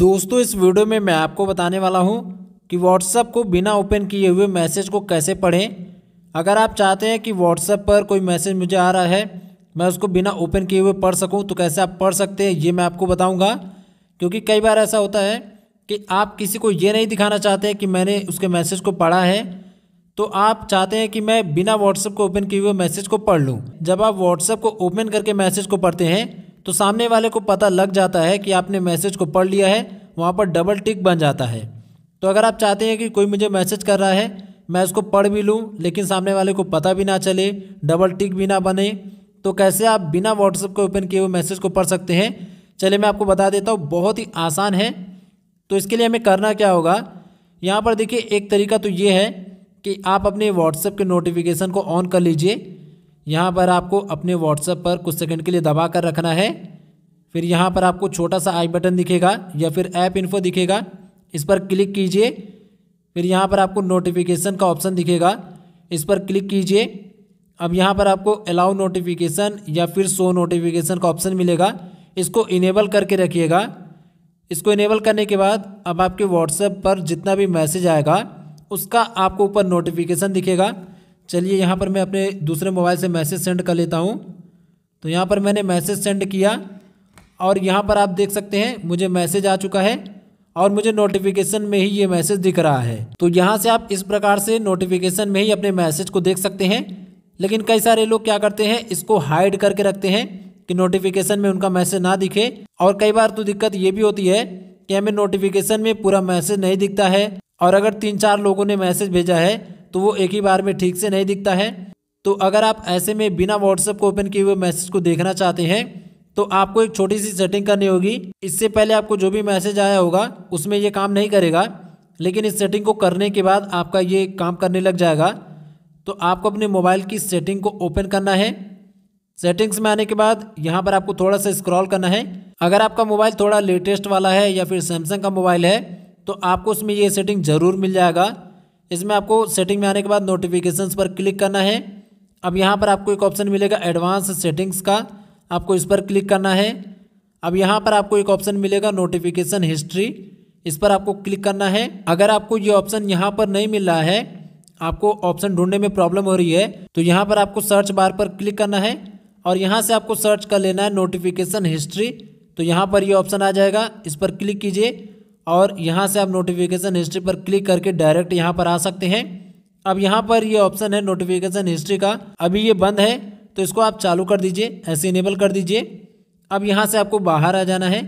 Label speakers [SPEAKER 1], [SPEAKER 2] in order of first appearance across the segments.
[SPEAKER 1] दोस्तों इस वीडियो में मैं आपको बताने वाला हूं कि व्हाट्सएप को बिना ओपन किए हुए मैसेज को कैसे पढ़ें अगर आप चाहते हैं कि व्हाट्सएप पर कोई मैसेज मुझे आ रहा है मैं उसको बिना ओपन किए हुए पढ़ सकूं तो कैसे आप पढ़ सकते हैं ये मैं आपको बताऊंगा क्योंकि कई बार ऐसा होता है कि आप किसी को ये नहीं दिखाना चाहते कि मैंने उसके मैसेज को पढ़ा है तो आप चाहते हैं कि मैं बिना व्हाट्सएप को ओपन किए हुए मैसेज को पढ़ लूँ जब आप व्हाट्सअप को ओपन करके मैसेज को पढ़ते हैं तो सामने वाले को पता लग जाता है कि आपने मैसेज को पढ़ लिया है वहाँ पर डबल टिक बन जाता है तो अगर आप चाहते हैं कि कोई मुझे मैसेज कर रहा है मैं उसको पढ़ भी लूँ लेकिन सामने वाले को पता भी ना चले डबल टिक भी ना बने तो कैसे आप बिना व्हाट्सएप को ओपन किए हुए मैसेज को पढ़ सकते हैं चलिए मैं आपको बता देता हूँ बहुत ही आसान है तो इसके लिए हमें करना क्या होगा यहाँ पर देखिए एक तरीका तो ये है कि आप अपने व्हाट्सएप के नोटिफिकेशन को ऑन कर लीजिए यहाँ पर आपको अपने व्हाट्सएप पर कुछ सेकंड के लिए दबा कर रखना है फिर यहाँ पर आपको छोटा सा आई बटन दिखेगा या फिर ऐप इन्फो दिखेगा इस पर क्लिक कीजिए फिर यहाँ पर आपको नोटिफिकेशन का ऑप्शन दिखेगा इस पर क्लिक कीजिए अब यहाँ पर आपको अलाउ नोटिफिकेशन या फिर शो नोटिफिकेशन का ऑप्शन मिलेगा इसको इनेबल करके रखिएगा इसको इनेबल करने के बाद अब आपके व्हाट्सएप पर जितना भी मैसेज आएगा उसका आपको ऊपर नोटिफिकेशन दिखेगा चलिए यहाँ पर मैं अपने दूसरे मोबाइल से मैसेज सेंड कर लेता हूँ तो यहाँ पर मैंने मैसेज सेंड किया और यहाँ पर आप देख सकते हैं मुझे मैसेज आ चुका है और मुझे नोटिफिकेशन में ही ये मैसेज दिख रहा है तो यहाँ से आप इस प्रकार से नोटिफिकेशन में ही अपने मैसेज को देख सकते हैं लेकिन कई सारे लोग क्या करते हैं इसको हाइड करके रखते हैं कि नोटिफिकेशन में उनका मैसेज ना दिखे और कई बार तो दिक्कत ये भी होती है कि हमें नोटिफिकेशन में पूरा मैसेज नहीं दिखता है और अगर तीन चार लोगों ने मैसेज भेजा है तो वो एक ही बार में ठीक से नहीं दिखता है तो अगर आप ऐसे में बिना व्हाट्सएप को ओपन किए हुए मैसेज को देखना चाहते हैं तो आपको एक छोटी सी सेटिंग करनी होगी इससे पहले आपको जो भी मैसेज आया होगा उसमें ये काम नहीं करेगा लेकिन इस सेटिंग को करने के बाद आपका ये काम करने लग जाएगा तो आपको अपने मोबाइल की सेटिंग को ओपन करना है सेटिंग्स में आने के बाद यहाँ पर आपको थोड़ा सा स्क्रॉल करना है अगर आपका मोबाइल थोड़ा लेटेस्ट वाला है या फिर सैमसंग का मोबाइल है तो आपको उसमें ये सेटिंग ज़रूर मिल जाएगा इसमें आपको सेटिंग में आने के बाद नोटिफिकेशन पर क्लिक करना है अब यहाँ पर आपको एक ऑप्शन मिलेगा एडवांस सेटिंग्स का आपको इस पर क्लिक करना है अब यहाँ पर आपको एक ऑप्शन मिलेगा नोटिफिकेशन हिस्ट्री इस पर आपको क्लिक करना है अगर आपको ये ऑप्शन यहाँ पर नहीं मिल रहा है आपको ऑप्शन ढूंढने में प्रॉब्लम हो रही है तो यहाँ पर आपको सर्च बार पर क्लिक करना है और यहाँ से आपको सर्च कर लेना है नोटिफिकेशन हिस्ट्री तो यहाँ पर ये यह ऑप्शन आ जाएगा इस पर क्लिक कीजिए और यहाँ से आप नोटिफिकेशन हिस्ट्री पर क्लिक करके डायरेक्ट यहाँ पर आ सकते हैं अब यहाँ पर ये ऑप्शन है नोटिफिकेशन हिस्ट्री का अभी ये बंद है तो इसको आप चालू कर दीजिए ऐसे इनेबल कर दीजिए अब यहाँ से आपको बाहर आ जाना है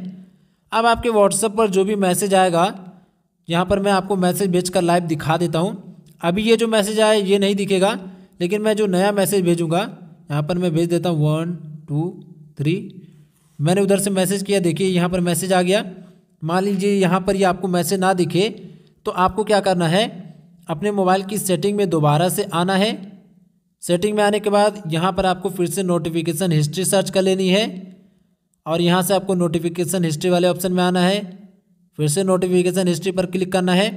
[SPEAKER 1] अब आपके व्हाट्सएप पर जो भी मैसेज आएगा यहाँ पर मैं आपको मैसेज भेज कर लाइव दिखा देता हूँ अभी ये जो मैसेज आए ये नहीं दिखेगा लेकिन मैं जो नया मैसेज भेजूँगा यहाँ पर मैं भेज देता हूँ वन टू थ्री मैंने उधर से मैसेज किया देखिए यहाँ पर मैसेज आ गया मान लीजिए यहाँ पर ये आपको मैसेज ना दिखे तो आपको क्या करना है अपने मोबाइल की सेटिंग में दोबारा से आना है सेटिंग में आने के बाद यहाँ पर आपको फिर से नोटिफिकेशन हिस्ट्री सर्च कर लेनी है और यहाँ से आपको नोटिफिकेशन हिस्ट्री वाले ऑप्शन में आना है फिर से नोटिफिकेशन हिस्ट्री पर क्लिक करना है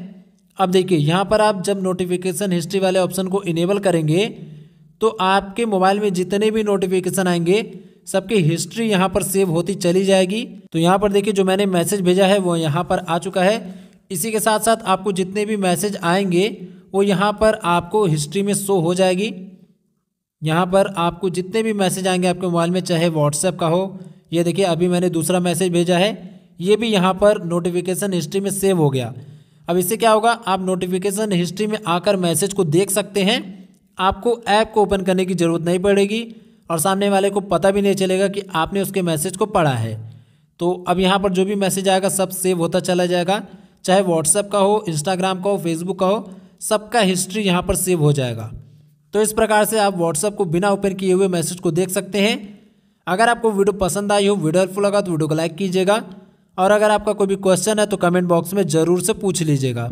[SPEAKER 1] अब देखिए यहाँ पर आप जब नोटिफिकेशन हिस्ट्री वाले ऑप्शन को इनेबल करेंगे तो आपके मोबाइल में जितने भी नोटिफिकेशन आएंगे सबकी हिस्ट्री यहाँ पर सेव होती चली जाएगी तो यहाँ पर देखिए जो मैंने मैसेज भेजा है वो यहाँ पर आ चुका है इसी के साथ साथ आपको जितने भी मैसेज आएंगे वो यहाँ पर आपको हिस्ट्री में शो हो जाएगी यहाँ पर आपको जितने भी मैसेज आएंगे आपके मोबाइल में चाहे व्हाट्सएप का हो ये देखिए अभी मैंने दूसरा मैसेज भेजा है ये भी यहाँ पर नोटिफिकेशन हिस्ट्री में सेव हो गया अब इससे क्या होगा आप नोटिफिकेशन हिस्ट्री में आकर मैसेज को देख सकते हैं आपको ऐप को ओपन करने की ज़रूरत नहीं पड़ेगी और सामने वाले को पता भी नहीं चलेगा कि आपने उसके मैसेज को पढ़ा है तो अब यहाँ पर जो भी मैसेज आएगा सब सेव होता चला जाएगा चाहे व्हाट्सएप का हो इंस्टाग्राम का हो फेसबुक का हो सबका हिस्ट्री यहाँ पर सेव हो जाएगा तो इस प्रकार से आप व्हाट्सएप को बिना ओपन किए हुए मैसेज को देख सकते हैं अगर आपको वीडियो पसंद आई हो वीडियो हेल्पफुल लगा तो वीडियो को लाइक कीजिएगा और अगर आपका कोई भी क्वेश्चन है तो कमेंट बॉक्स में ज़रूर से पूछ लीजिएगा